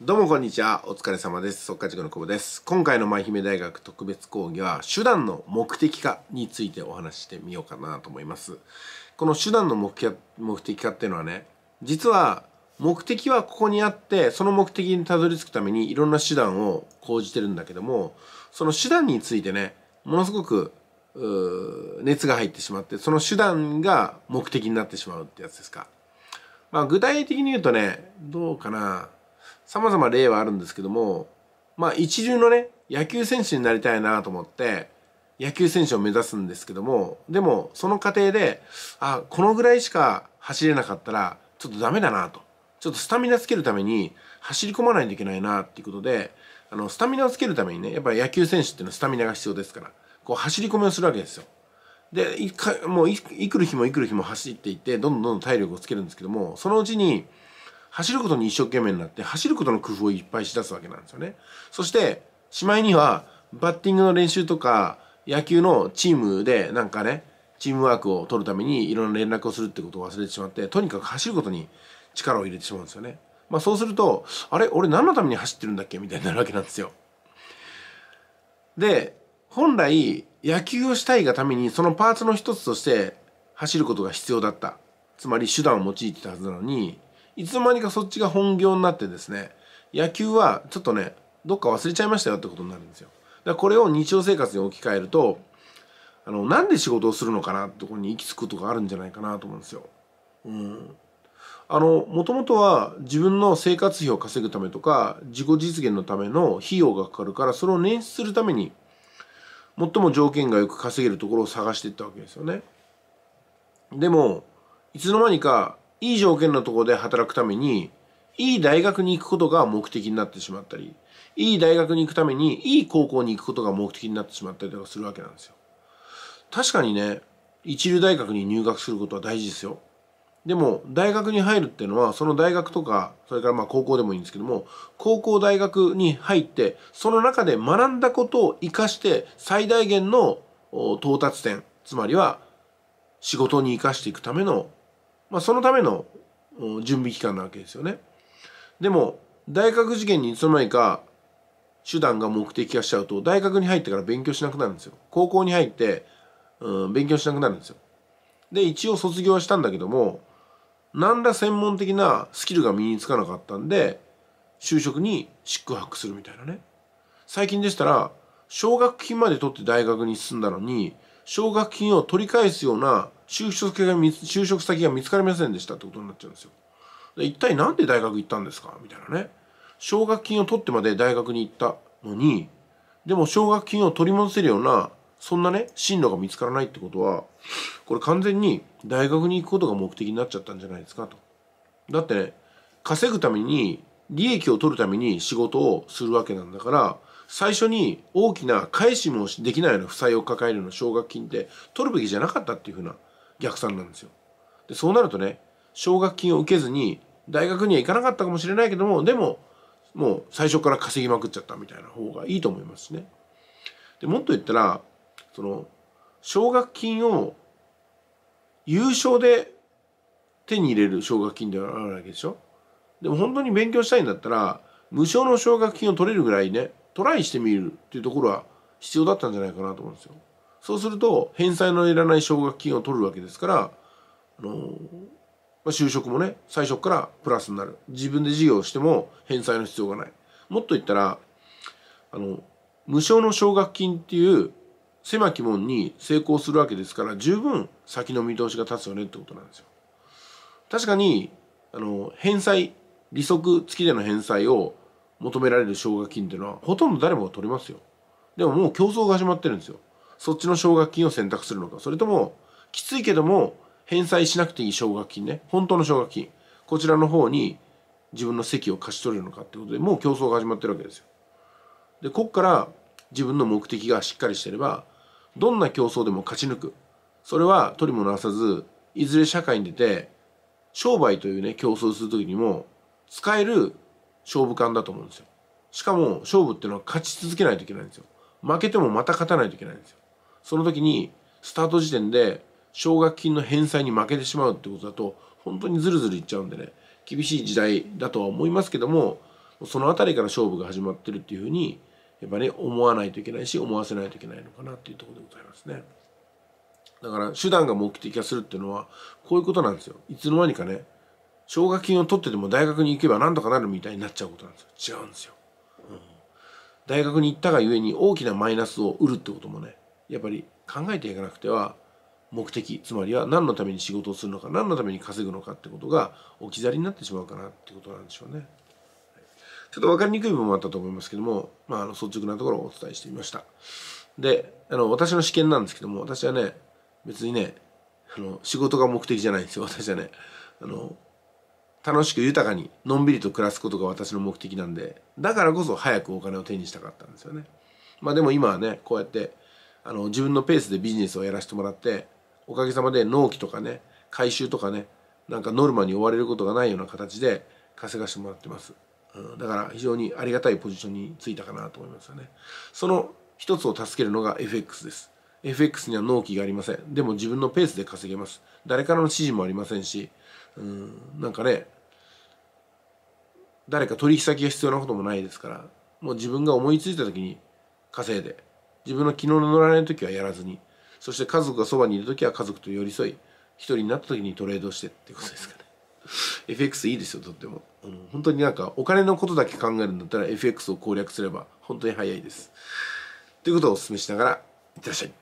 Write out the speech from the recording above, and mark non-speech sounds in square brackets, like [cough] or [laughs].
どうもこんにちは。お疲れ様です。速化塾の久保です。今回の舞姫大学特別講義は、手段の目的化についてお話ししてみようかなと思います。この手段の目的化っていうのはね、実は目的はここにあって、その目的にたどり着くためにいろんな手段を講じてるんだけども、その手段についてね、ものすごく熱が入ってしまって、その手段が目的になってしまうってやつですか。まあ具体的に言うとね、どうかな。様々例はあるんですけども、まあ一流のね、野球選手になりたいなと思って、野球選手を目指すんですけども、でもその過程で、あ、このぐらいしか走れなかったら、ちょっとダメだなと。ちょっとスタミナつけるために走り込まないといけないなっていうことで、あの、スタミナをつけるためにね、やっぱり野球選手っていうのはスタミナが必要ですから、こう走り込みをするわけですよ。で、いかもうい、くる日もいくる日も走っていって、どんどんどん体力をつけるんですけども、そのうちに、走ることに一生懸命になって走ることの工夫をいっぱいしだすわけなんですよね。そしてしまいにはバッティングの練習とか野球のチームでなんかねチームワークを取るためにいろんな連絡をするってことを忘れてしまってとにかく走ることに力を入れてしまうんですよね。まあそうするとあれ俺何のために走ってるんだっけみたいになるわけなんですよ。で本来野球をしたいがためにそのパーツの一つとして走ることが必要だったつまり手段を用いてたはずなのにいつの間にかそっちが本業になってですね野球はちょっとねどっか忘れちゃいましたよってことになるんですよだからこれを日常生活に置き換えるとあのなんで仕事をするのかなってところに行き着くとかあるんじゃないかなと思うんですようんあのもともとは自分の生活費を稼ぐためとか自己実現のための費用がかかるからそれを捻出するために最も条件がよく稼げるところを探していったわけですよねでもいつの間にかいい条件のところで働くためにいい大学に行くことが目的になってしまったりいい大学に行くためにいい高校に行くことが目的になってしまったりとかするわけなんですよ確かにね一流大学に入学することは大事ですよでも大学に入るっていうのはその大学とかそれからまあ高校でもいいんですけども高校大学に入ってその中で学んだことを生かして最大限の到達点つまりは仕事に生かしていくためのまあ、そのための準備期間なわけですよね。でも大学受験にいつの間にか手段が目的化しちゃうと大学に入ってから勉強しなくなるんですよ。高校に入って、うん、勉強しなくなるんですよ。で一応卒業はしたんだけども何ら専門的なスキルが身につかなかったんで就職に宿泊するみたいなね。最近でしたら奨学金まで取って大学に進んだのに奨学金を取り返すような就職先が就職先が見つかりませんでしたってことになっちゃうんですよ。一体何で大学行ったんですかみたいなね。奨学金を取ってまで大学に行ったのに、でも奨学金を取り戻せるような、そんなね、進路が見つからないってことは、これ完全に大学に行くことが目的になっちゃったんじゃないですかと。だってね、稼ぐために、利益を取るために仕事をするわけなんだから、最初に大きな返しもできないような負債を抱えるような奨学金って取るべきじゃなかったっていうふうな逆算なんですよ。でそうなるとね奨学金を受けずに大学には行かなかったかもしれないけどもでももう最初から稼ぎまくっちゃったみたいな方がいいと思いますしね。でもっと言ったらその奨学金を優勝で手に入れる奨学金ではあるわけでしょ。でも本当に勉強したいんだったら無償の奨学金を取れるぐらいねトライしてみるっていうところは必要だったんじゃないかなと思うんですよ。そうすると返済のいらない奨学金を取るわけですから、あのー、まあ、就職もね最初からプラスになる自分で事業をしても返済の必要がないもっと言ったらあの無償の奨学金っていう狭き門に成功するわけですから十分先の見通しが立つよねってことなんですよ。確かにあの返済利息付きでの返済を求められる奨学金っていうのはほとんど誰もが取れますよ。でももう競争が始まってるんですよ。そっちの奨学金を選択するのかそれともきついけども返済しなくていい奨学金ね本当の奨学金こちらの方に自分の席を勝ち取れるのかってことでもう競争が始まってるわけですよ。でこっから自分の目的がしっかりしてればどんな競争でも勝ち抜くそれは取りもなさずいずれ社会に出て商売というね競争する時にも使える勝負感だと思うんですよ。しかも勝負っていうのは勝ち続けないといけないんですよ。負けてもまた勝たないといけないんですよ。その時にスタート時点で奨学金の返済に負けてしまうってことだと本当にずるずるいっちゃうんでね厳しい時代だとは思いますけどもその辺りから勝負が始まってるっていうふうにやっぱね思わないといけないし思わせないといけないのかなっていうところでございますね。だから手段が目的化するっていうのはこういうことなんですよ。いつの間にかね奨学金を取ってても大学に行けば何とかなるみたいになっちゃうことなんですよ。違うんですよ。うん、大学に行ったがゆえに大きなマイナスを売るってこともねやっぱり考えていかなくては目的つまりは何のために仕事をするのか何のために稼ぐのかってことが置き去りになってしまうかなってことなんでしょうね。ちょっと分かりにくい部分もあったと思いますけども、まあ、あの率直なところをお伝えしてみました。であの私の試験なんですけども私はね別にねあの仕事が目的じゃないんですよ私はねあの楽しく豊かにのんびりと暮らすことが私の目的なんでだからこそ早くお金を手にしたかったんですよね。まあでも今はねこうやってあの自分のペースでビジネスをやらせてもらっておかげさまで納期とかね回収とかねなんかノルマに追われることがないような形で稼がしてもらってます、うん、だから非常にありがたいポジションについたかなと思いますよねその一つを助けるのが FX です FX には納期がありませんでも自分のペースで稼げます誰からの指示もありませんし、うん、なんかね誰か取引先が必要なこともないですからもう自分が思いついた時に稼いで自分の昨日の乗られい時はやらずにそして家族がそばにいる時は家族と寄り添い一人になった時にトレードしてってことですかね FX [laughs] いいですよとってもあの本当になんかお金のことだけ考えるんだったら FX を攻略すれば本当に早いですということをお勧めしながらいってらっしゃい